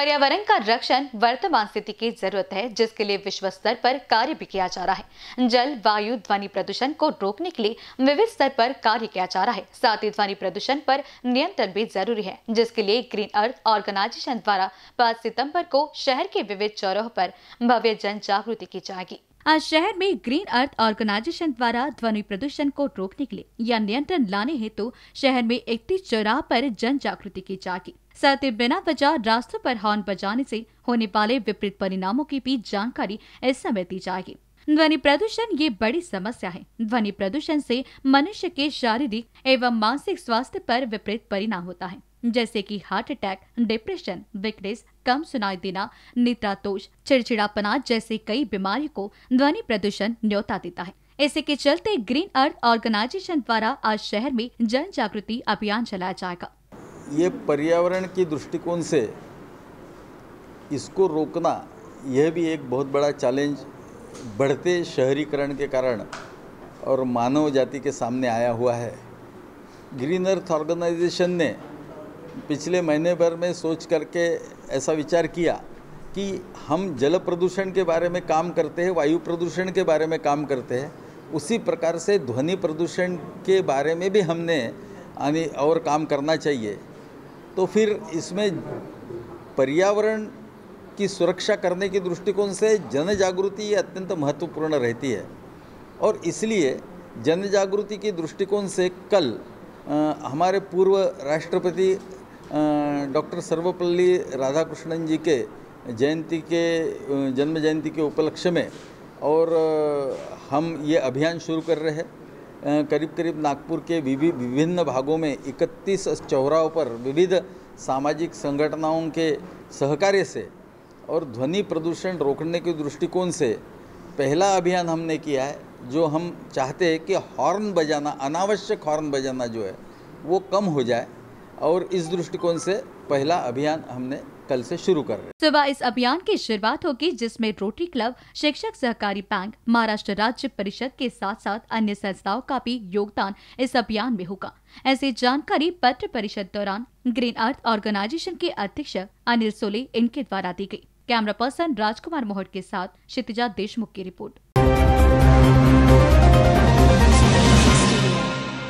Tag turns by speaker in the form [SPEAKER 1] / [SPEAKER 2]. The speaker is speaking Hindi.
[SPEAKER 1] पर्यावरण का रक्षण वर्तमान स्थिति की जरूरत है जिसके लिए विश्व स्तर पर कार्य भी किया जा रहा है जल वायु ध्वनि प्रदूषण को रोकने के लिए विविध स्तर पर कार्य किया जा रहा है साथ ही ध्वनि प्रदूषण पर नियंत्रण भी जरूरी है जिसके लिए ग्रीन अर्थ ऑर्गेनाइजेशन द्वारा पांच सितम्बर को शहर के विविध चौराहों पर भव्य जन जागृति की जाएगी आज शहर में ग्रीन अर्थ ऑर्गेनाइजेशन द्वारा ध्वनि प्रदूषण को रोकने के लिए या नियंत्रण लाने हेतु तो शहर में इकतीस चौराह पर जन जागृति की जाएगी साथ ही बिना वजह रास्तों पर हॉर्न बजाने से होने वाले विपरीत परिणामों की भी जानकारी इस समय दी जाएगी ध्वनि प्रदूषण ये बड़ी समस्या है ध्वनि प्रदूषण से मनुष्य के शारीरिक एवं मानसिक स्वास्थ्य पर विपरीत परिणाम होता है जैसे कि हार्ट अटैक डिप्रेशन विकनेस कम सुनाई देना निद्रातोष चिड़चिड़ापना जैसे कई बीमारियों को ध्वनि प्रदूषण न्योता देता है इसी के चलते ग्रीन अर्थ ऑर्गेनाइजेशन द्वारा आज शहर में जन जागृति अभियान चलाया जाएगा
[SPEAKER 2] ये पर्यावरण के दृष्टिकोण से इसको रोकना यह भी एक बहुत बड़ा चैलेंज बढ़ते शहरीकरण के कारण और मानव जाति के सामने आया हुआ है ग्रीन अर्थ ऑर्गेनाइजेशन ने पिछले महीने भर में सोच करके ऐसा विचार किया कि हम जल प्रदूषण के बारे में काम करते हैं वायु प्रदूषण के बारे में काम करते हैं उसी प्रकार से ध्वनि प्रदूषण के बारे में भी हमने यानी और काम करना चाहिए तो फिर इसमें पर्यावरण की सुरक्षा करने के दृष्टिकोण से जन जागृति अत्यंत महत्वपूर्ण रहती है और इसलिए जन जागृति के दृष्टिकोण से कल आ, हमारे पूर्व राष्ट्रपति डॉक्टर सर्वपल्ली राधाकृष्णन जी के जयंती के जन्म जयंती के उपलक्ष्य में और हम ये अभियान शुरू कर रहे हैं करीब करीब नागपुर के विभिन्न भागों में 31 चौराहों पर विविध सामाजिक संगठनाओं के सहकार्य से और ध्वनि प्रदूषण रोकने के दृष्टिकोण से पहला अभियान हमने किया है जो हम चाहते हैं कि हॉर्न बजाना अनावश्यक हॉर्न बजाना जो है वो कम हो जाए और इस दृष्टिकोण से पहला अभियान हमने कल से शुरू कर रहे
[SPEAKER 1] सुबह इस अभियान की शुरुआत होगी जिसमें रोटरी क्लब शिक्षक सहकारी बैंक महाराष्ट्र राज्य परिषद के साथ साथ अन्य संस्थाओं का भी योगदान इस अभियान में होगा ऐसी जानकारी पत्र परिषद दौरान ग्रीन अर्थ ऑर्गेनाइजेशन के अध्यक्ष अनिल सोले इनके द्वारा दी गयी कैमरा पर्सन राजकुमार मोहट के साथ क्षितिजा देशमुख की रिपोर्ट